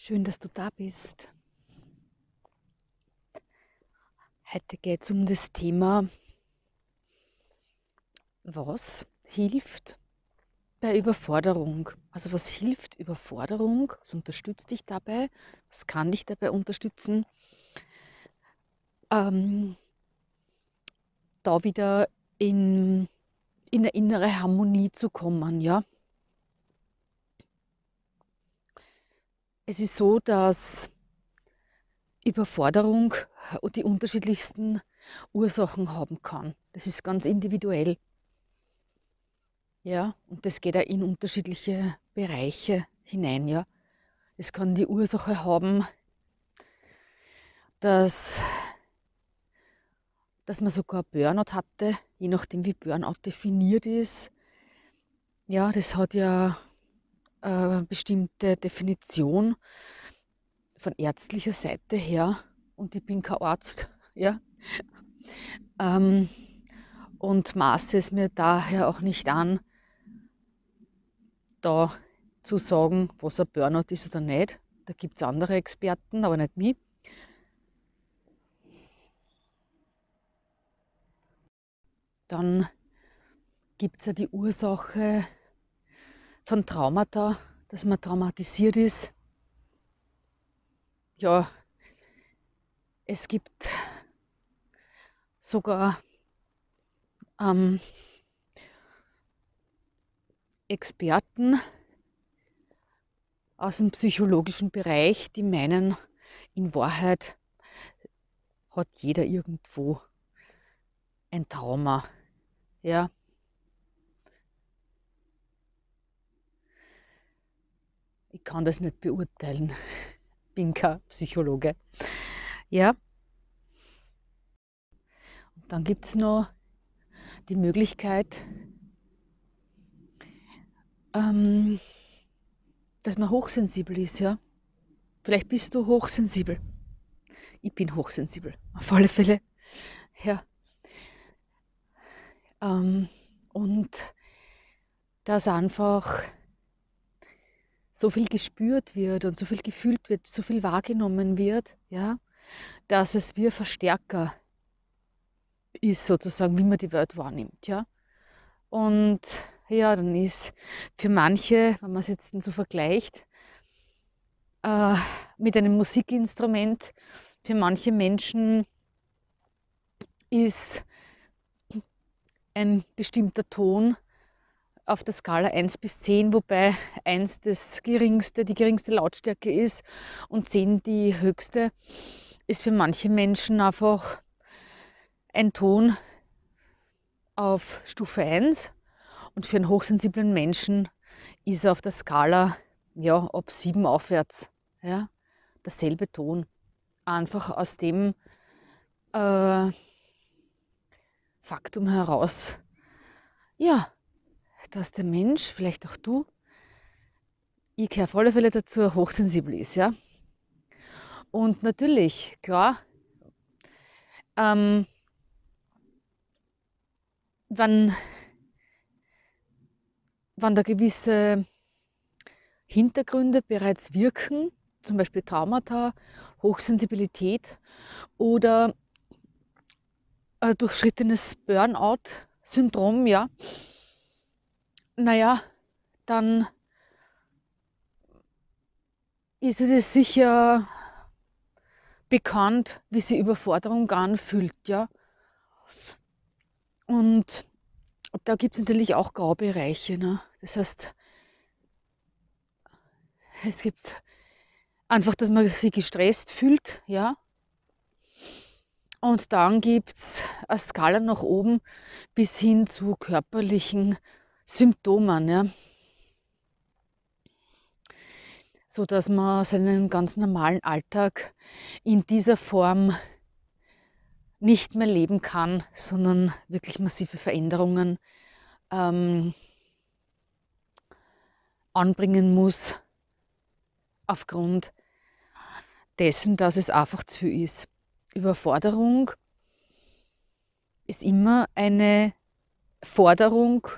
Schön, dass du da bist. Heute geht es um das Thema, was hilft bei Überforderung. Also was hilft Überforderung, was unterstützt dich dabei, was kann dich dabei unterstützen. Ähm, da wieder in, in eine innere Harmonie zu kommen, ja. Es ist so, dass Überforderung die unterschiedlichsten Ursachen haben kann. Das ist ganz individuell. Ja, und das geht auch in unterschiedliche Bereiche hinein, ja. Es kann die Ursache haben, dass, dass man sogar Burnout hatte, je nachdem wie Burnout definiert ist. Ja, das hat ja äh, bestimmte Definition von ärztlicher Seite her und ich bin kein Arzt, ja. Ähm, und maße es mir daher auch nicht an, da zu sagen, was ein Burnout ist oder nicht. Da gibt es andere Experten, aber nicht mich. Dann gibt es ja die Ursache von Traumata, dass man traumatisiert ist. Ja, es gibt sogar ähm, Experten aus dem psychologischen Bereich, die meinen, in Wahrheit hat jeder irgendwo ein Trauma. Ja, kann das nicht beurteilen. Bin kein Psychologe. Ja. Und dann gibt es noch die Möglichkeit, ähm, dass man hochsensibel ist, ja. Vielleicht bist du hochsensibel. Ich bin hochsensibel, auf alle Fälle. Ja. Ähm, und dass einfach so viel gespürt wird und so viel gefühlt wird, so viel wahrgenommen wird, ja, dass es wie ein Verstärker ist sozusagen, wie man die Welt wahrnimmt, ja. Und ja, dann ist für manche, wenn man es jetzt so vergleicht, äh, mit einem Musikinstrument, für manche Menschen ist ein bestimmter Ton auf der Skala 1 bis 10, wobei 1 das geringste, die geringste Lautstärke ist und 10 die höchste, ist für manche Menschen einfach ein Ton auf Stufe 1 und für einen hochsensiblen Menschen ist er auf der Skala ja, ab 7 aufwärts. Ja, derselbe Ton. Einfach aus dem äh, Faktum heraus, ja, dass der Mensch, vielleicht auch du, ich gehöre auf alle Fälle dazu, hochsensibel ist, ja. Und natürlich, klar, ähm, wenn, wenn da gewisse Hintergründe bereits wirken, zum Beispiel Traumata, Hochsensibilität oder äh, durchschrittenes Burnout-Syndrom, ja, naja, dann ist es sicher bekannt, wie sie Überforderung anfühlt, ja. Und da gibt es natürlich auch Graubereiche. Ne? Das heißt, es gibt einfach, dass man sich gestresst fühlt, ja. Und dann gibt es eine Skala nach oben bis hin zu körperlichen Symptomen, an, ja. So dass man seinen ganz normalen Alltag in dieser Form nicht mehr leben kann, sondern wirklich massive Veränderungen ähm, anbringen muss, aufgrund dessen, dass es einfach zu viel ist. Überforderung ist immer eine Forderung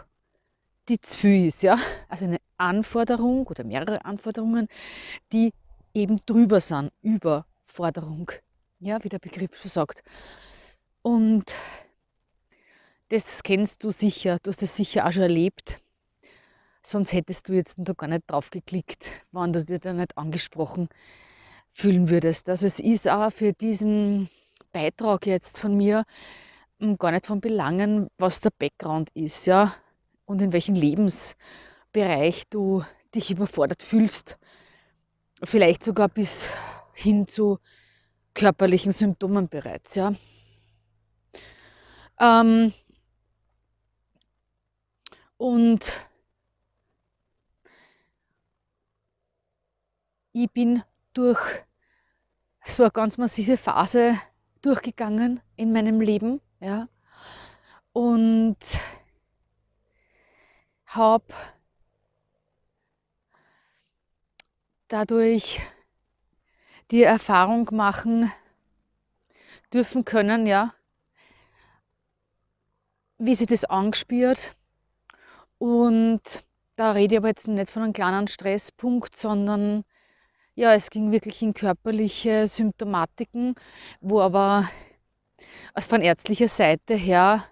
die zu viel ist. Ja? Also eine Anforderung oder mehrere Anforderungen, die eben drüber sind, Überforderung, ja, wie der Begriff so sagt. Und das kennst du sicher, du hast das sicher auch schon erlebt. Sonst hättest du jetzt da gar nicht drauf geklickt, wenn du dir da nicht angesprochen fühlen würdest. Also es ist auch für diesen Beitrag jetzt von mir gar nicht von Belangen, was der Background ist. Ja? und in welchem Lebensbereich du dich überfordert fühlst. Vielleicht sogar bis hin zu körperlichen Symptomen bereits. Ja. Ähm und ich bin durch so eine ganz massive Phase durchgegangen in meinem Leben. Ja. Und habe dadurch die Erfahrung machen dürfen können, ja, wie sie das angespürt. Und da rede ich aber jetzt nicht von einem kleinen Stresspunkt, sondern ja, es ging wirklich in körperliche Symptomatiken, wo aber von ärztlicher Seite her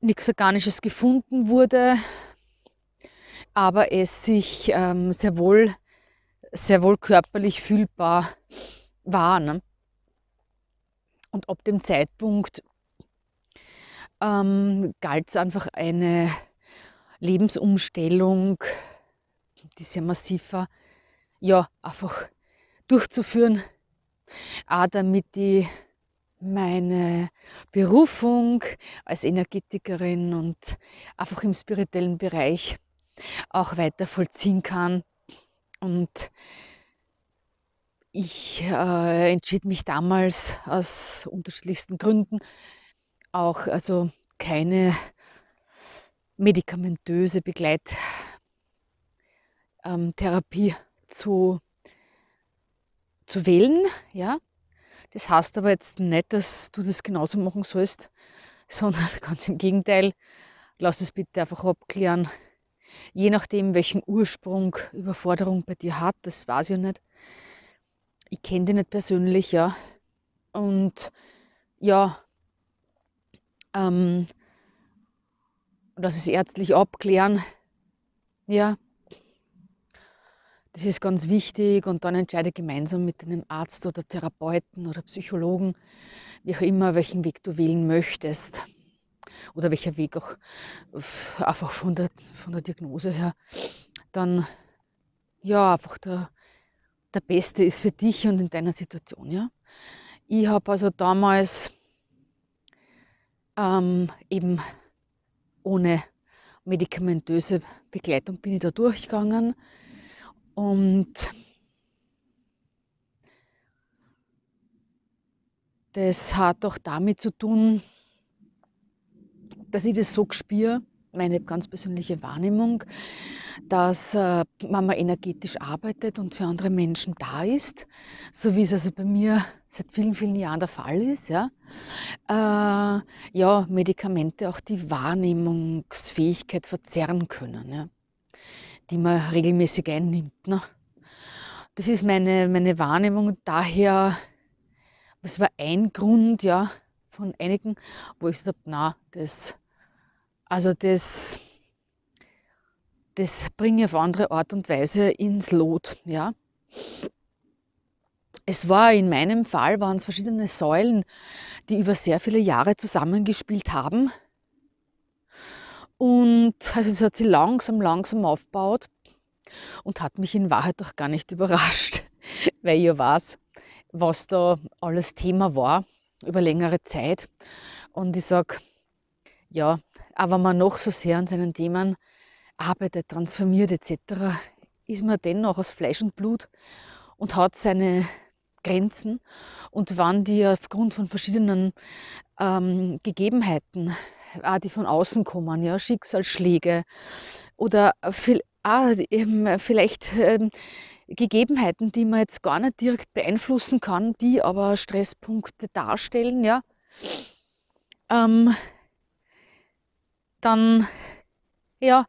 nichts Organisches gefunden wurde, aber es sich ähm, sehr, wohl, sehr wohl körperlich fühlbar war. Ne? Und ab dem Zeitpunkt ähm, galt es einfach eine Lebensumstellung, die sehr massiv war, ja, einfach durchzuführen, auch damit die meine Berufung als Energetikerin und einfach im spirituellen Bereich auch weiter vollziehen kann. Und ich äh, entschied mich damals aus unterschiedlichsten Gründen auch also keine medikamentöse Begleittherapie ähm, zu, zu wählen, ja, das heißt aber jetzt nicht, dass du das genauso machen sollst, sondern ganz im Gegenteil, lass es bitte einfach abklären. Je nachdem, welchen Ursprung Überforderung bei dir hat, das weiß ich ja nicht. Ich kenne dich nicht persönlich, ja. Und ja, ähm, lass es ärztlich abklären. Ja, das ist ganz wichtig und dann entscheide gemeinsam mit einem Arzt oder Therapeuten oder Psychologen, wie auch immer, welchen Weg du wählen möchtest oder welcher Weg auch einfach von der, von der Diagnose her dann ja einfach der, der beste ist für dich und in deiner Situation. Ja? Ich habe also damals ähm, eben ohne medikamentöse Begleitung bin ich da durchgegangen und das hat auch damit zu tun, dass ich das so spüre, meine ganz persönliche Wahrnehmung, dass äh, Mama energetisch arbeitet und für andere Menschen da ist, so wie es also bei mir seit vielen, vielen Jahren der Fall ist. Ja, äh, ja Medikamente auch die Wahrnehmungsfähigkeit verzerren können. Ja die man regelmäßig einnimmt. Ne? Das ist meine, meine Wahrnehmung daher, das war ein Grund ja, von einigen, wo ich gesagt habe, na, das, also das, das bringe ich auf andere Art und Weise ins Lot. Ja. Es war in meinem Fall, waren es verschiedene Säulen, die über sehr viele Jahre zusammengespielt haben und also das hat sie langsam, langsam aufgebaut und hat mich in Wahrheit auch gar nicht überrascht, weil ihr weiß, was da alles Thema war über längere Zeit. Und ich sage, ja, aber man noch so sehr an seinen Themen arbeitet, transformiert etc., ist man dennoch aus Fleisch und Blut und hat seine Grenzen. Und wann die aufgrund von verschiedenen ähm, Gegebenheiten auch die von außen kommen, ja, Schicksalsschläge oder viel, ah, eben, vielleicht ähm, Gegebenheiten, die man jetzt gar nicht direkt beeinflussen kann, die aber Stresspunkte darstellen, ja. Ähm, dann ja,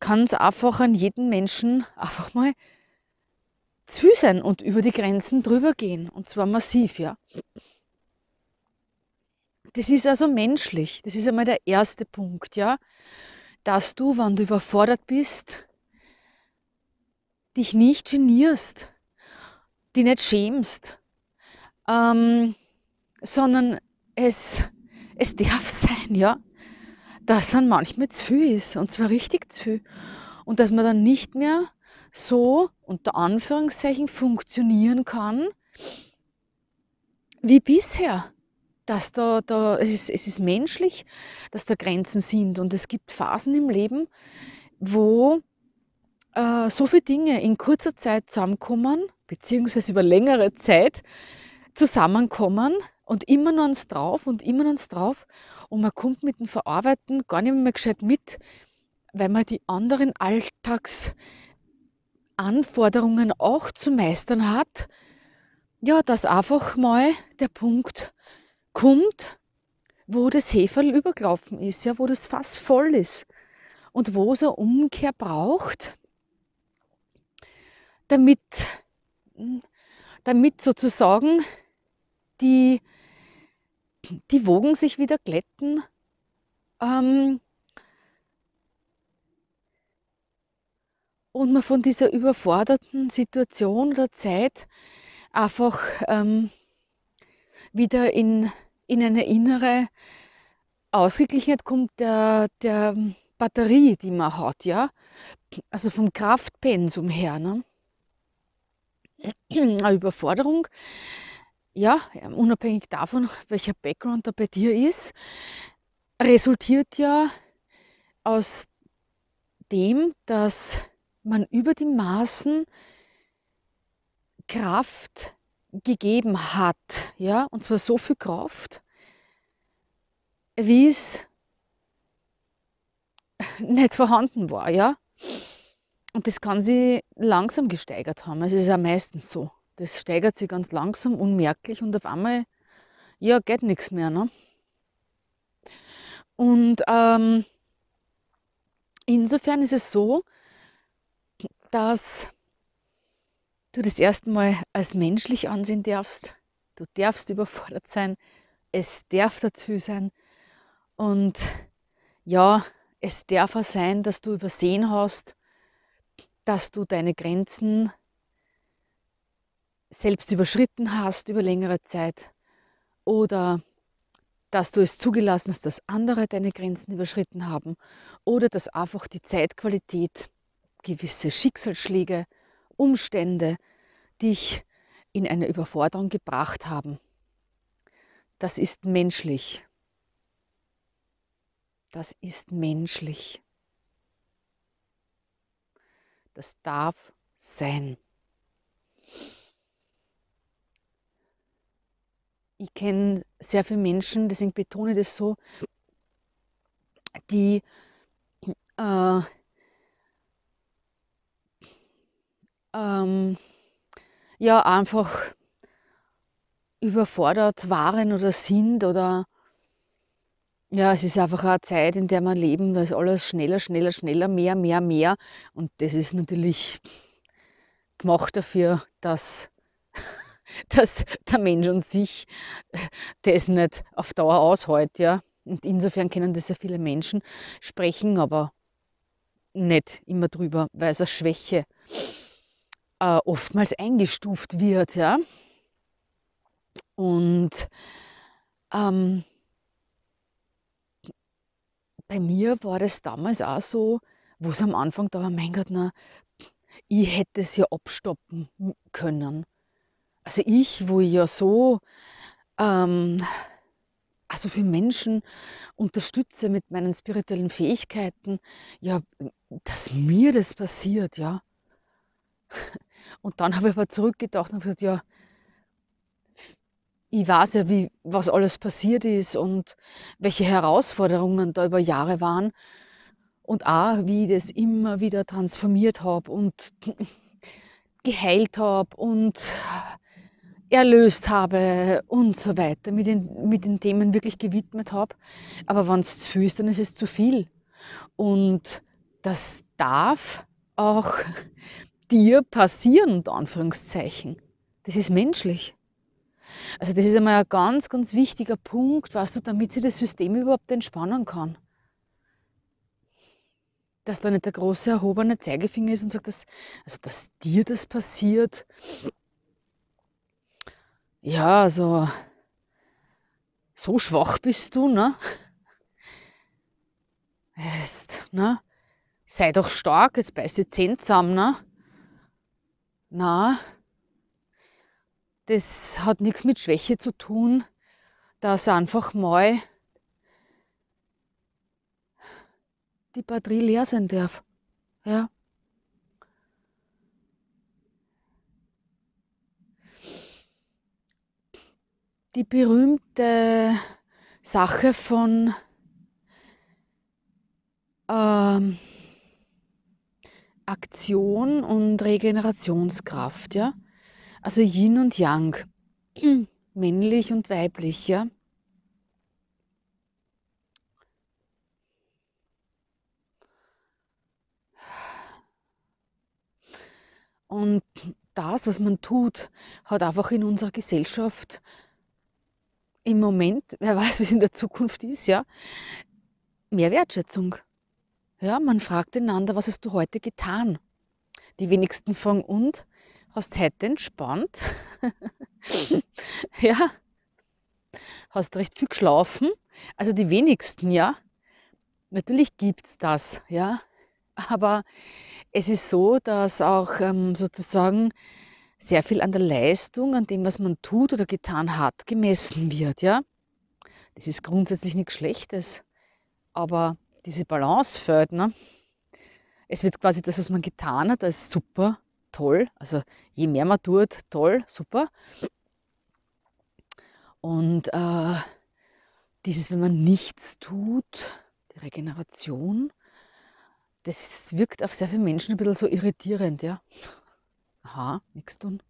kann es einfach an jeden Menschen einfach mal zu sein und über die Grenzen drüber gehen. Und zwar massiv, ja. Das ist also menschlich. Das ist einmal der erste Punkt, ja. Dass du, wenn du überfordert bist, dich nicht genierst, dich nicht schämst, ähm, sondern es, es darf sein, ja, dass dann manchmal zu viel ist und zwar richtig zu viel. Und dass man dann nicht mehr so unter Anführungszeichen funktionieren kann wie bisher dass da, da es, ist, es ist menschlich, dass da Grenzen sind. Und es gibt Phasen im Leben, wo äh, so viele Dinge in kurzer Zeit zusammenkommen, beziehungsweise über längere Zeit zusammenkommen und immer noch ans drauf und immer noch ans drauf. Und man kommt mit dem Verarbeiten gar nicht mehr gescheit mit, weil man die anderen Alltagsanforderungen auch zu meistern hat. Ja, dass einfach mal der Punkt kommt, wo das Heferl übergelaufen ist, ja, wo das Fass voll ist und wo es eine Umkehr braucht, damit, hm, damit sozusagen die, die Wogen sich wieder glätten. Ähm, und man von dieser überforderten Situation oder Zeit einfach ähm, wieder in in eine innere Ausgeglichenheit kommt der, der Batterie, die man hat, ja. Also vom Kraftpensum her. Ne? Eine Überforderung, ja, unabhängig davon, welcher Background da bei dir ist, resultiert ja aus dem, dass man über die Maßen Kraft gegeben hat. Ja? Und zwar so viel Kraft, wie es nicht vorhanden war. Ja? Und das kann sich langsam gesteigert haben. Also, es ist ja meistens so. Das steigert sich ganz langsam, unmerklich und auf einmal ja, geht nichts mehr. Ne? Und ähm, insofern ist es so, dass du das erste Mal als menschlich ansehen darfst. Du darfst überfordert sein. Es darf dazu sein. Und ja, es darf auch sein, dass du übersehen hast, dass du deine Grenzen selbst überschritten hast über längere Zeit oder dass du es zugelassen hast, dass andere deine Grenzen überschritten haben oder dass einfach die Zeitqualität gewisse Schicksalsschläge Umstände dich in eine Überforderung gebracht haben. Das ist menschlich. Das ist menschlich. Das darf sein. Ich kenne sehr viele Menschen, deswegen betone ich das so, die äh, ähm, ja einfach überfordert waren oder sind oder ja, es ist einfach eine Zeit, in der wir leben, da ist alles schneller, schneller, schneller, mehr, mehr, mehr und das ist natürlich gemacht dafür, dass, dass der Mensch und sich das nicht auf Dauer aushält, ja. Und insofern können das ja viele Menschen sprechen, aber nicht immer drüber, weil es eine Schwäche ist äh, oftmals eingestuft wird. Ja? Und ähm, bei mir war das damals auch so, wo es am Anfang da war, mein Gott, na, ich hätte es ja abstoppen können. Also ich, wo ich ja so ähm, also für Menschen unterstütze mit meinen spirituellen Fähigkeiten, ja, dass mir das passiert, ja. Und dann habe ich aber zurückgedacht und gesagt, ja, ich weiß ja, wie, was alles passiert ist und welche Herausforderungen da über Jahre waren und auch, wie ich das immer wieder transformiert habe und geheilt habe und erlöst habe und so weiter, mit den, mit den Themen wirklich gewidmet habe. Aber wenn es zu viel ist, dann ist es zu viel. Und das darf auch dir passieren, unter Anführungszeichen. Das ist menschlich. Also das ist einmal ein ganz, ganz wichtiger Punkt, weißt du, damit sich das System überhaupt entspannen kann. Dass da nicht der große erhobene Zeigefinger ist und sagt, dass, also dass dir das passiert. Ja, also so schwach bist du, ne? Heißt, ne? Sei doch stark, jetzt beiß die Zähne zusammen, ne? Na, das hat nichts mit Schwäche zu tun, dass einfach mal die Batterie leer sein darf. Ja. Die berühmte Sache von ähm, Aktion und Regenerationskraft, ja. Also Yin und Yang, männlich und weiblich, ja. Und das, was man tut, hat einfach in unserer Gesellschaft im Moment, wer weiß, wie es in der Zukunft ist, ja, mehr Wertschätzung. Ja, man fragt einander, was hast du heute getan? Die wenigsten fragen, und? Hast heute entspannt? ja. Hast recht viel geschlafen? Also die wenigsten, ja. Natürlich gibt es das, ja. Aber es ist so, dass auch ähm, sozusagen sehr viel an der Leistung, an dem, was man tut oder getan hat, gemessen wird, ja. Das ist grundsätzlich nichts Schlechtes. Aber diese Balance fällt. Ne? Es wird quasi das, was man getan hat, als super, toll. Also je mehr man tut, toll, super. Und äh, dieses, wenn man nichts tut, die Regeneration, das wirkt auf sehr viele Menschen ein bisschen so irritierend, ja. Aha, nichts tun.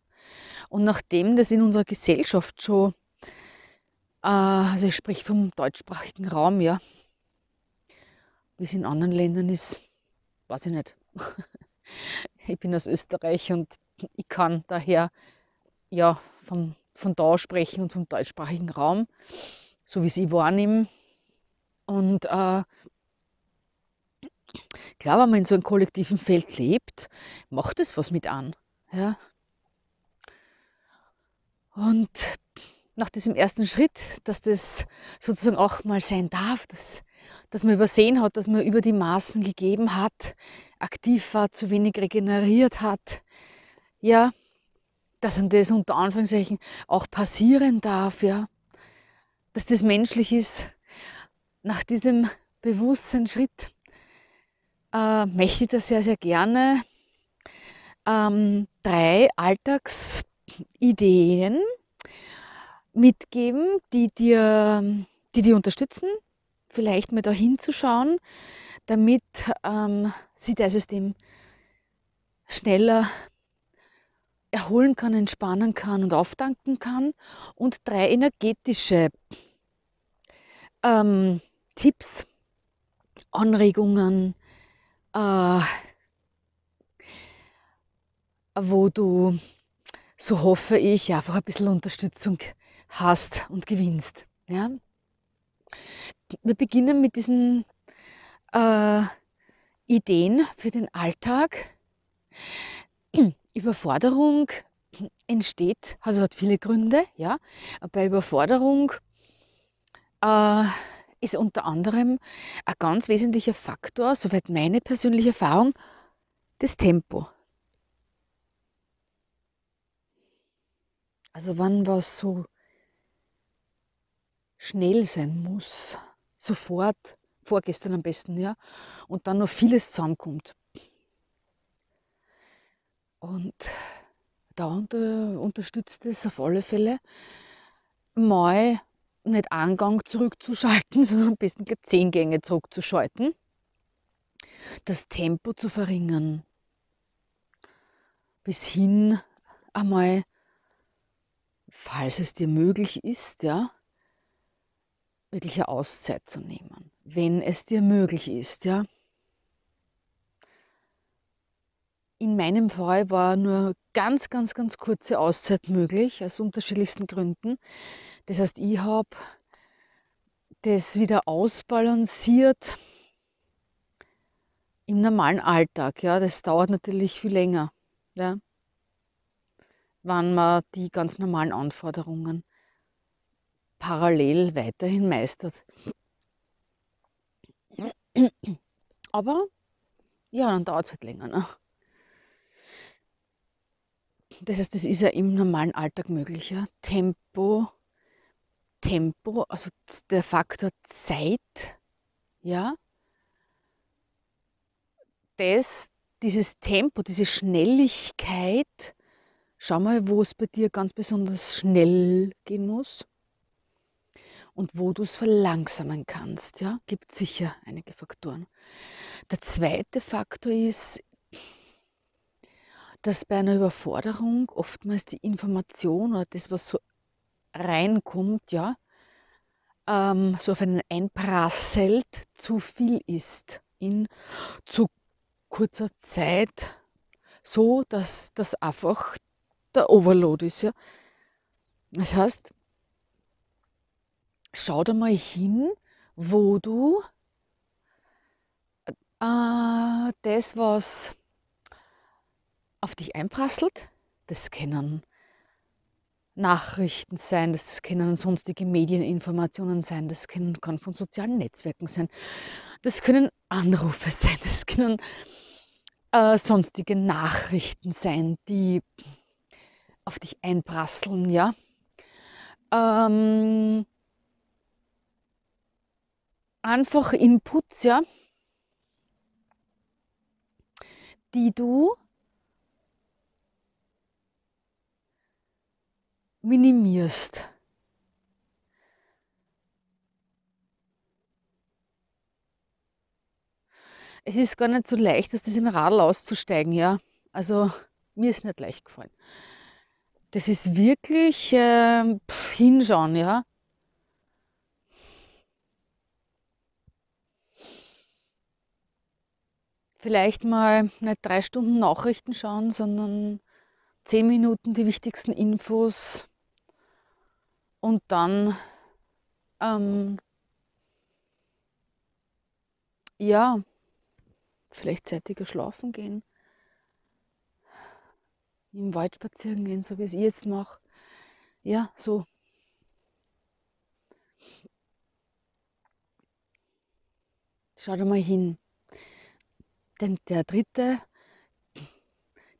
Und nachdem das in unserer Gesellschaft schon, äh, also ich spreche vom deutschsprachigen Raum, ja, wie es in anderen Ländern ist, weiß ich nicht. ich bin aus Österreich und ich kann daher ja vom, von da sprechen und vom deutschsprachigen Raum, so wie sie wahrnehmen. Und äh, klar, wenn man in so einem kollektiven Feld lebt, macht es was mit an. Ja. Und nach diesem ersten Schritt, dass das sozusagen auch mal sein darf, dass dass man übersehen hat, dass man über die Maßen gegeben hat, aktiv war, zu wenig regeneriert hat. Ja, dass einem das unter Anführungszeichen auch passieren darf, ja. Dass das menschlich ist. Nach diesem bewussten Schritt äh, möchte ich das sehr, sehr gerne. Ähm, drei Alltagsideen mitgeben, die dir, die dir unterstützen, vielleicht mal da hinzuschauen, damit ähm, sich das System schneller erholen kann, entspannen kann und auftanken kann. Und drei energetische ähm, Tipps, Anregungen, äh, wo du, so hoffe ich, einfach ein bisschen Unterstützung hast und gewinnst. Ja? wir beginnen mit diesen äh, Ideen für den Alltag. Überforderung entsteht, also hat viele Gründe, ja. Bei Überforderung äh, ist unter anderem ein ganz wesentlicher Faktor, soweit meine persönliche Erfahrung, das Tempo. Also wann was so schnell sein muss, sofort, vorgestern am besten, ja, und dann noch vieles zusammenkommt. Und da unter, unterstützt es auf alle Fälle, mal nicht einen Gang zurückzuschalten, sondern am besten gleich zehn Gänge zurückzuschalten, das Tempo zu verringern, bis hin einmal, falls es dir möglich ist, ja, wirkliche Auszeit zu nehmen, wenn es dir möglich ist, ja. In meinem Fall war nur ganz, ganz, ganz kurze Auszeit möglich, aus unterschiedlichsten Gründen. Das heißt, ich habe das wieder ausbalanciert im normalen Alltag. Ja, das dauert natürlich viel länger, ja, wann man die ganz normalen Anforderungen parallel weiterhin meistert. Aber ja, dann dauert es halt länger. Ne? Das heißt, das ist ja im normalen Alltag möglich. Ja? Tempo, Tempo, also der Faktor Zeit, ja, das, dieses Tempo, diese Schnelligkeit, schau mal, wo es bei dir ganz besonders schnell gehen muss und wo du es verlangsamen kannst. Ja, gibt sicher einige Faktoren. Der zweite Faktor ist, dass bei einer Überforderung oftmals die Information oder das, was so reinkommt, ja, ähm, so auf einen einprasselt, zu viel ist in zu kurzer Zeit, so dass das einfach der Overload ist. Ja. Das heißt, schau da mal hin, wo du äh, ah, das, was auf dich einprasselt, das können Nachrichten sein, das können sonstige Medieninformationen sein, das können, kann von sozialen Netzwerken sein, das können Anrufe sein, das können äh, sonstige Nachrichten sein, die auf dich einprasseln, ja. Ähm, einfach Inputs, ja, die du minimierst. Es ist gar nicht so leicht, aus diesem Radl auszusteigen, ja. Also mir ist nicht leicht gefallen. Das ist wirklich äh, pf, hinschauen, ja. vielleicht mal nicht drei Stunden Nachrichten schauen, sondern zehn Minuten die wichtigsten Infos und dann ähm, ja, vielleicht zeitiger schlafen gehen, im Wald spazieren gehen, so wie es ich jetzt mache. Ja, so. Schau da mal hin. Denn der dritte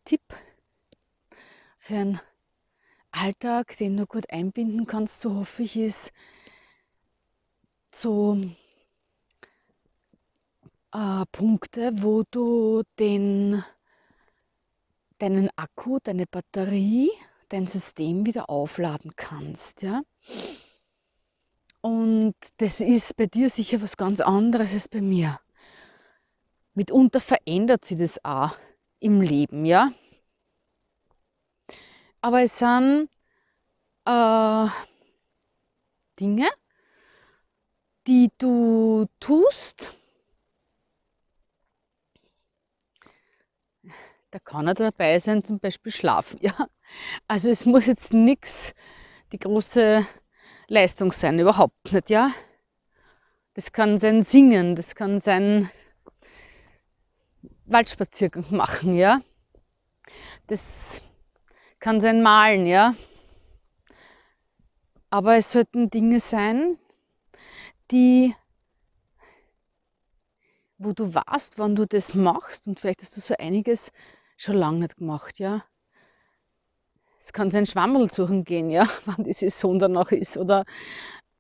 Tipp für einen Alltag, den du gut einbinden kannst, so hoffe ich, ist so äh, Punkte, wo du den, deinen Akku, deine Batterie, dein System wieder aufladen kannst. Ja? Und das ist bei dir sicher was ganz anderes als bei mir mitunter verändert sich das auch im Leben, ja. Aber es sind äh, Dinge, die du tust, da kann er dabei sein, zum Beispiel schlafen. Ja? Also es muss jetzt nichts die große Leistung sein, überhaupt nicht. Ja? Das kann sein Singen, das kann sein Waldspaziergang machen, ja. Das kann sein Malen, ja. Aber es sollten Dinge sein, die, wo du warst, wann du das machst und vielleicht hast du so einiges schon lange nicht gemacht, ja. Es kann sein Schwammerl suchen gehen, ja, wann die Saison danach ist oder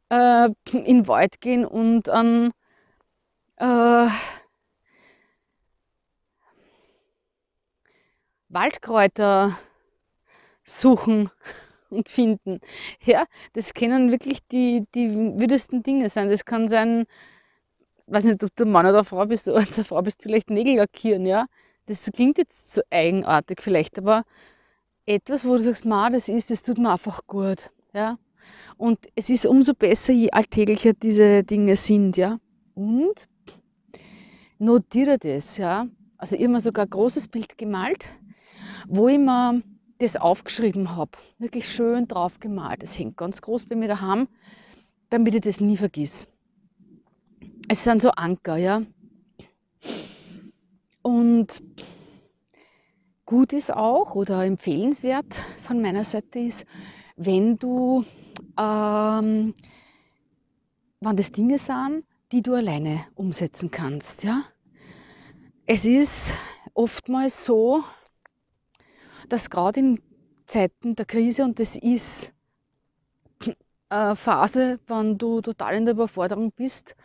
äh, in den Wald gehen und an äh, Waldkräuter suchen und finden. Ja, das können wirklich die, die wildesten Dinge sein. Das kann sein, weiß nicht, ob du Mann oder Frau bist oder als Frau bist, vielleicht Nägel lackieren, ja. Das klingt jetzt so eigenartig vielleicht, aber etwas, wo du sagst, ma, das ist, das tut mir einfach gut, ja. Und es ist umso besser, je alltäglicher diese Dinge sind, ja. Und notiere das, ja. Also ich habe mir sogar ein großes Bild gemalt wo ich mir das aufgeschrieben habe. Wirklich schön drauf gemalt. Das hängt ganz groß bei mir daheim, damit ich das nie vergiss. Es sind so Anker, ja. Und gut ist auch oder empfehlenswert von meiner Seite ist, wenn du, ähm, wenn das Dinge sind, die du alleine umsetzen kannst, ja. Es ist oftmals so, dass gerade in Zeiten der Krise, und das ist äh, eine Phase, wenn du total in der Überforderung bist,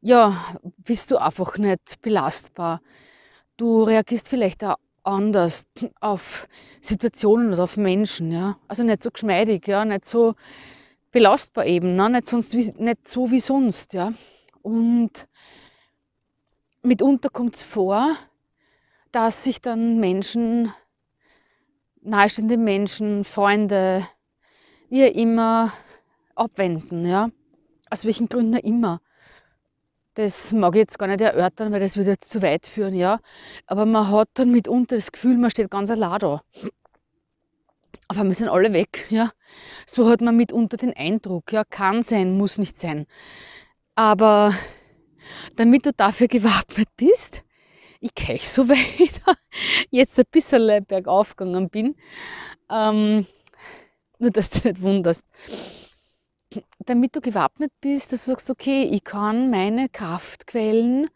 ja, bist du einfach nicht belastbar. Du reagierst vielleicht auch anders auf Situationen oder auf Menschen, ja. Also nicht so geschmeidig, ja, nicht so belastbar eben, ne? nicht, sonst wie, nicht so wie sonst, ja. Und mitunter kommt es vor, dass sich dann Menschen nahestehende Menschen, Freunde, wie immer, abwenden, ja. Aus welchen Gründen immer. Das mag ich jetzt gar nicht erörtern, weil das würde jetzt zu weit führen, ja. Aber man hat dann mitunter das Gefühl, man steht ganz allein da. Auf einmal sind alle weg, ja. So hat man mitunter den Eindruck, ja. Kann sein, muss nicht sein. Aber damit du dafür gewappnet bist, ich gehe so weiter, jetzt ein bisschen bergauf gegangen bin. Ähm, nur, dass du nicht wunderst. Damit du gewappnet bist, dass du sagst, okay, ich kann meine Kraftquellen,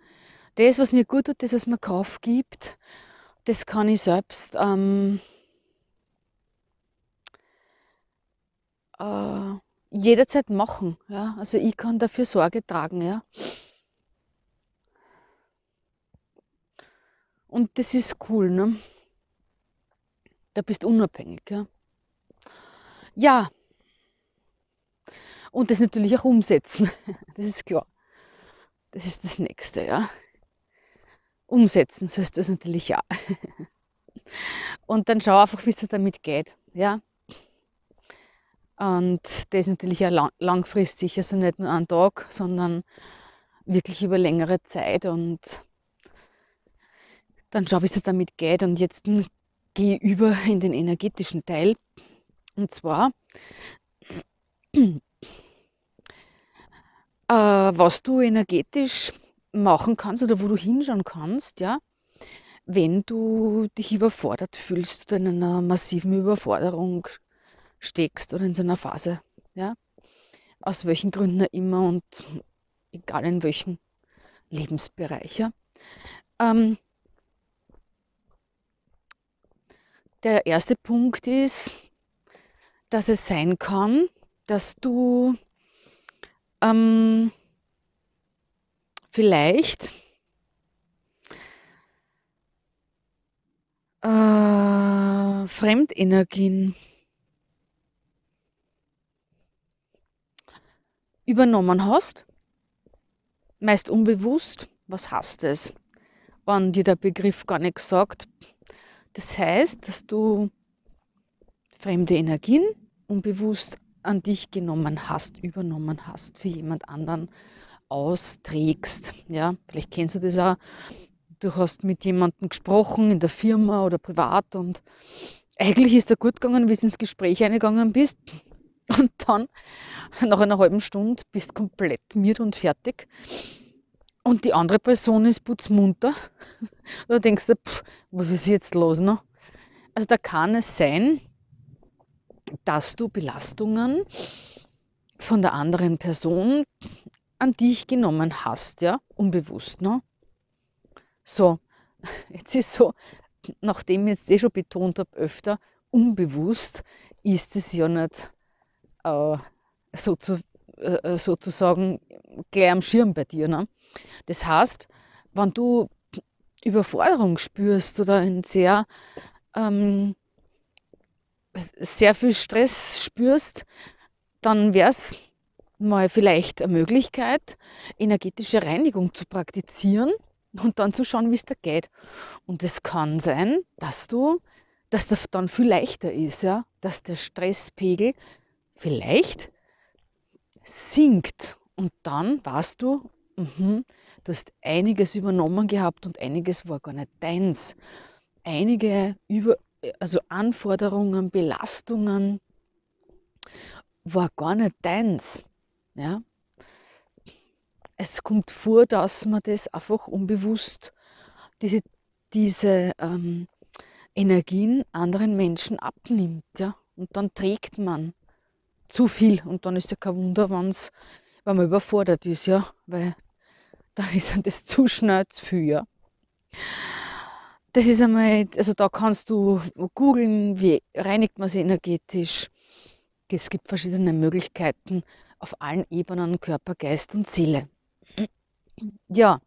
das, was mir gut tut, das, was mir Kraft gibt, das kann ich selbst ähm, äh, jederzeit machen. Ja? Also ich kann dafür Sorge tragen. Ja? Und das ist cool, ne? Da bist unabhängig, ja. Ja. Und das natürlich auch umsetzen. Das ist klar. Das ist das Nächste, ja. Umsetzen, so ist das natürlich ja. Und dann schau einfach, wie es dir damit geht, ja. Und das ist natürlich auch langfristig, also nicht nur einen Tag, sondern wirklich über längere Zeit und dann schau, wie es damit geht. Und jetzt gehe ich über in den energetischen Teil. Und zwar, äh, was du energetisch machen kannst oder wo du hinschauen kannst, ja, wenn du dich überfordert fühlst oder in einer massiven Überforderung steckst oder in so einer Phase, ja, aus welchen Gründen immer und egal in welchem Lebensbereich, ja. Ähm, Der erste Punkt ist, dass es sein kann, dass du ähm, vielleicht äh, Fremdenergien übernommen hast, meist unbewusst, was hast es, wann dir der Begriff gar nichts sagt, das heißt, dass du fremde Energien unbewusst an dich genommen hast, übernommen hast, für jemand anderen austrägst. Ja, vielleicht kennst du das auch. Du hast mit jemandem gesprochen in der Firma oder privat und eigentlich ist er gut gegangen, wie du ins Gespräch eingegangen bist. Und dann, nach einer halben Stunde, bist du komplett müde und fertig und die andere Person ist putzmunter. da denkst du, pff, was ist jetzt los? Ne? Also da kann es sein, dass du Belastungen von der anderen Person an dich genommen hast, ja, unbewusst. Ne? So, jetzt ist so, nachdem ich jetzt eh schon betont habe, öfter, unbewusst ist es ja nicht äh, so zu äh, äh, sozusagen gleich am Schirm bei dir. Ne? Das heißt, wenn du Überforderung spürst oder ein sehr, ähm, sehr viel Stress spürst, dann wäre es mal vielleicht eine Möglichkeit, energetische Reinigung zu praktizieren und dann zu schauen, wie es da geht. Und es kann sein, dass du, dass das dann viel leichter ist, ja? dass der Stresspegel vielleicht sinkt. Und dann weißt du, mhm, du hast einiges übernommen gehabt und einiges war gar nicht deins. Einige über, also Anforderungen, Belastungen war gar nicht deins. Ja? Es kommt vor, dass man das einfach unbewusst, diese, diese ähm, Energien anderen Menschen abnimmt. Ja? Und dann trägt man zu viel. Und dann ist ja kein Wunder, wenn's, wenn man überfordert ist, ja, weil dann ist das zu schnell zu viel, ja. Das ist einmal, also da kannst du googeln, wie reinigt man sich energetisch. Es gibt verschiedene Möglichkeiten auf allen Ebenen Körper, Geist und Seele. Ja.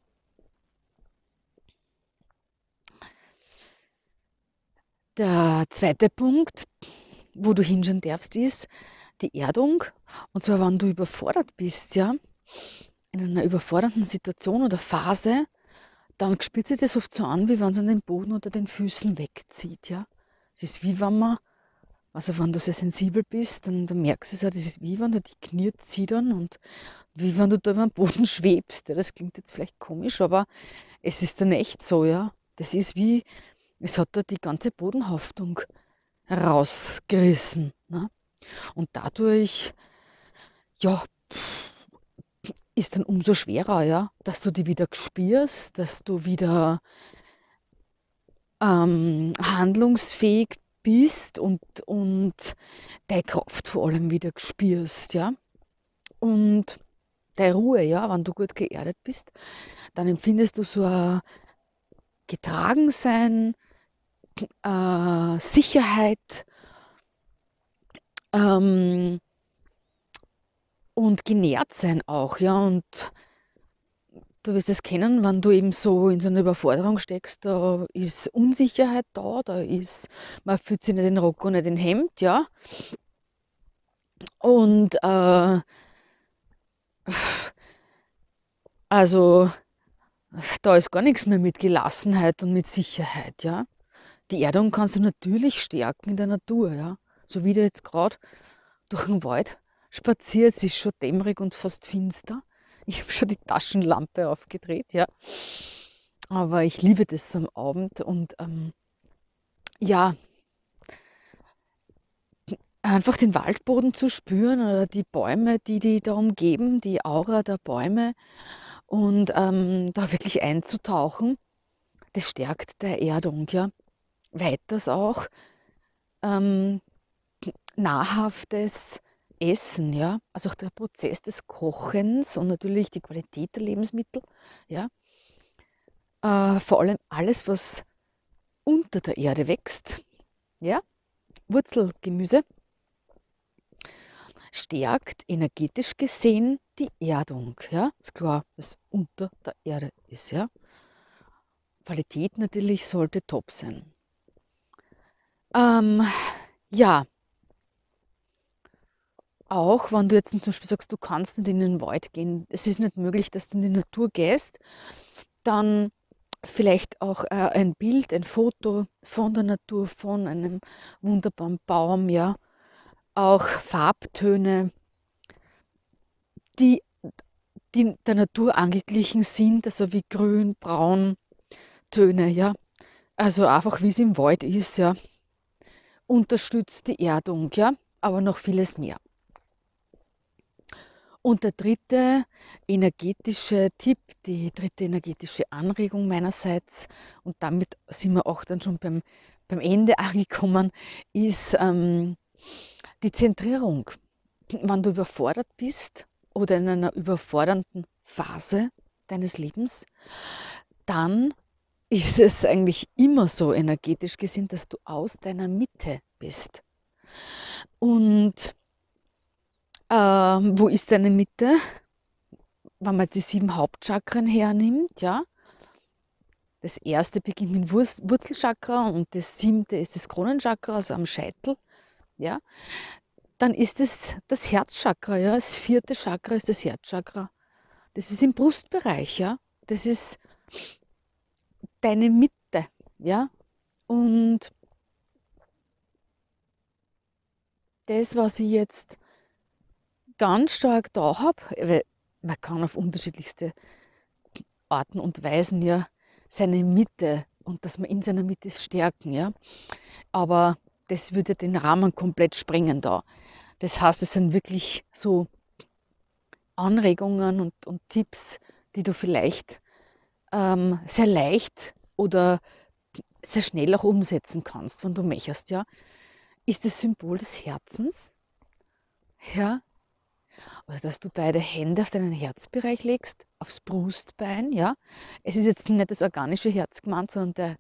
Der zweite Punkt, wo du hinschauen darfst, ist, die Erdung. Und zwar, wenn du überfordert bist, ja, in einer überfordernden Situation oder Phase, dann spürt sich das oft so an, wie wenn es an den Boden oder den Füßen wegzieht, ja. Es ist wie wenn man, also wenn du sehr sensibel bist, dann, dann merkst du es ja, das ist wie wenn da die Knie zittern und wie wenn du da über den Boden schwebst. Ja. Das klingt jetzt vielleicht komisch, aber es ist dann echt so, ja. Das ist wie, es hat da die ganze Bodenhaftung rausgerissen. Ne? Und dadurch, ja, ist dann umso schwerer, ja, dass du die wieder spürst, dass du wieder ähm, handlungsfähig bist und, und deine Kraft vor allem wieder spürst, ja. Und deine Ruhe, ja, wenn du gut geerdet bist, dann empfindest du so ein Getragensein, äh, Sicherheit, ähm, und genährt sein auch, ja. Und du wirst es kennen, wenn du eben so in so einer Überforderung steckst, da ist Unsicherheit da, da ist, man fühlt sich nicht den Rock und nicht den Hemd, ja. Und äh, also da ist gar nichts mehr mit Gelassenheit und mit Sicherheit, ja. Die Erdung kannst du natürlich stärken in der Natur, ja so wie du jetzt gerade durch den Wald spaziert. Es ist schon dämmerig und fast finster. Ich habe schon die Taschenlampe aufgedreht, ja. Aber ich liebe das am Abend und ähm, ja, einfach den Waldboden zu spüren oder die Bäume, die die da umgeben, die Aura der Bäume und ähm, da wirklich einzutauchen, das stärkt der Erdung, ja. Weiters auch ähm, nahrhaftes Essen, ja, also auch der Prozess des Kochens und natürlich die Qualität der Lebensmittel, ja, äh, vor allem alles, was unter der Erde wächst, ja, Wurzelgemüse, stärkt energetisch gesehen die Erdung, ja, ist klar, was unter der Erde ist, ja. Qualität natürlich sollte top sein. Ähm, ja, auch wenn du jetzt zum Beispiel sagst, du kannst nicht in den Wald gehen, es ist nicht möglich, dass du in die Natur gehst, dann vielleicht auch äh, ein Bild, ein Foto von der Natur, von einem wunderbaren Baum, ja, auch Farbtöne, die, die der Natur angeglichen sind, also wie grün, braun Töne, ja, also einfach wie es im Wald ist, ja, unterstützt die Erdung, ja, aber noch vieles mehr. Und der dritte energetische Tipp, die dritte energetische Anregung meinerseits, und damit sind wir auch dann schon beim, beim Ende angekommen, ist ähm, die Zentrierung. Wenn du überfordert bist oder in einer überfordernden Phase deines Lebens, dann ist es eigentlich immer so energetisch gesehen, dass du aus deiner Mitte bist. Und äh, wo ist deine Mitte? Wenn man jetzt die sieben Hauptchakren hernimmt, ja. Das erste beginnt mit Wur Wurzelchakra und das siebte ist das Kronenchakra, also am Scheitel. Ja. Dann ist es das Herzchakra, ja. Das vierte Chakra ist das Herzchakra. Das ist im Brustbereich, ja. Das ist deine Mitte, ja. Und das, was ich jetzt ganz stark da habe, weil man kann auf unterschiedlichste Arten und Weisen ja seine Mitte und dass man in seiner Mitte stärken, ja. Aber das würde den Rahmen komplett sprengen da. Das heißt, es sind wirklich so Anregungen und, und Tipps, die du vielleicht ähm, sehr leicht oder sehr schnell auch umsetzen kannst, wenn du möchtest, ja. Ist das Symbol des Herzens, ja, oder dass du beide Hände auf deinen Herzbereich legst, aufs Brustbein. Ja? Es ist jetzt nicht das organische Herz gemeint, sondern der,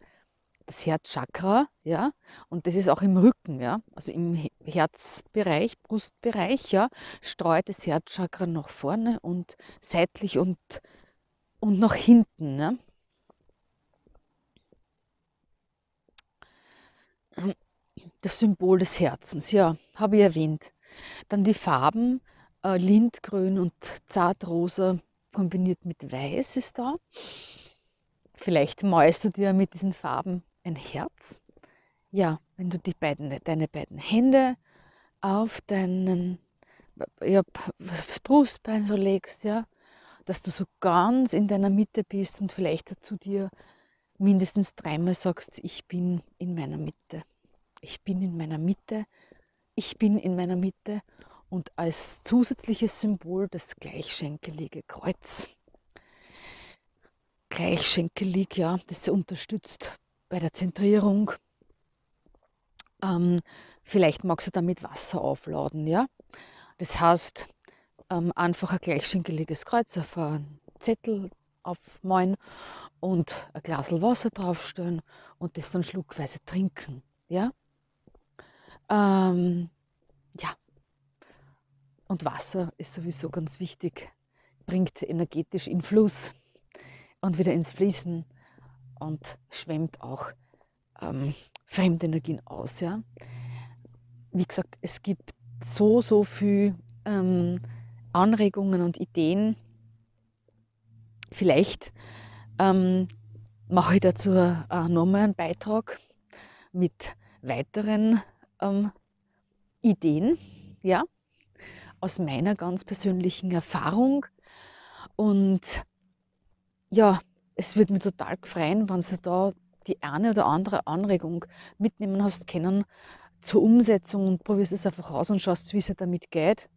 das Herzchakra. Ja? Und das ist auch im Rücken. Ja? Also im Herzbereich, Brustbereich, ja? streut das Herzchakra nach vorne und seitlich und, und nach hinten. Ne? Das Symbol des Herzens, ja, habe ich erwähnt. Dann die Farben äh, Lindgrün und Zartrosa kombiniert mit Weiß ist da. Vielleicht malst du dir mit diesen Farben ein Herz. Ja, wenn du die beiden, deine beiden Hände auf deinen ja, das Brustbein so legst, ja, dass du so ganz in deiner Mitte bist und vielleicht dazu dir mindestens dreimal sagst, ich bin in meiner Mitte. Ich bin in meiner Mitte. Ich bin in meiner Mitte und als zusätzliches Symbol das gleichschenkelige Kreuz. Gleichschenkelig, ja, das unterstützt bei der Zentrierung. Ähm, vielleicht magst du damit Wasser aufladen, ja. Das heißt, ähm, einfach ein gleichschenkeliges Kreuz auf einen Zettel aufmalen und ein Glas Wasser draufstellen und das dann schluckweise trinken, ja. Ähm, ja, und Wasser ist sowieso ganz wichtig, bringt energetisch in Fluss und wieder ins Fließen und schwemmt auch ähm, Fremdenergien aus. Ja? Wie gesagt, es gibt so, so viel ähm, Anregungen und Ideen. Vielleicht ähm, mache ich dazu äh, nochmal einen Beitrag mit weiteren ähm, Ideen. Ja? aus meiner ganz persönlichen Erfahrung. Und ja, es würde mich total freuen, wenn du da die eine oder andere Anregung mitnehmen hast können zur Umsetzung und probierst es einfach aus und schaust, wie es dir halt damit geht.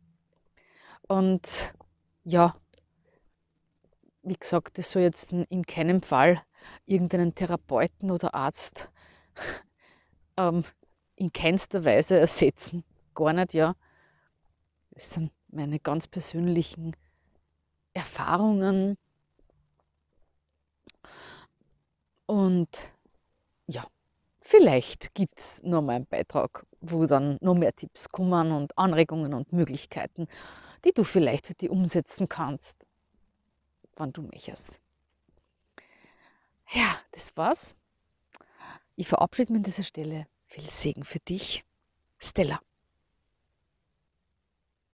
Und ja, wie gesagt, das soll jetzt in keinem Fall irgendeinen Therapeuten oder Arzt ähm, in keinster Weise ersetzen. Gar nicht, ja. Das sind meine ganz persönlichen Erfahrungen. Und ja, vielleicht gibt es noch mal einen Beitrag, wo dann noch mehr Tipps kommen und Anregungen und Möglichkeiten, die du vielleicht für dich umsetzen kannst, wann du möchtest. Ja, das war's. Ich verabschiede mich an dieser Stelle. Viel Segen für dich, Stella.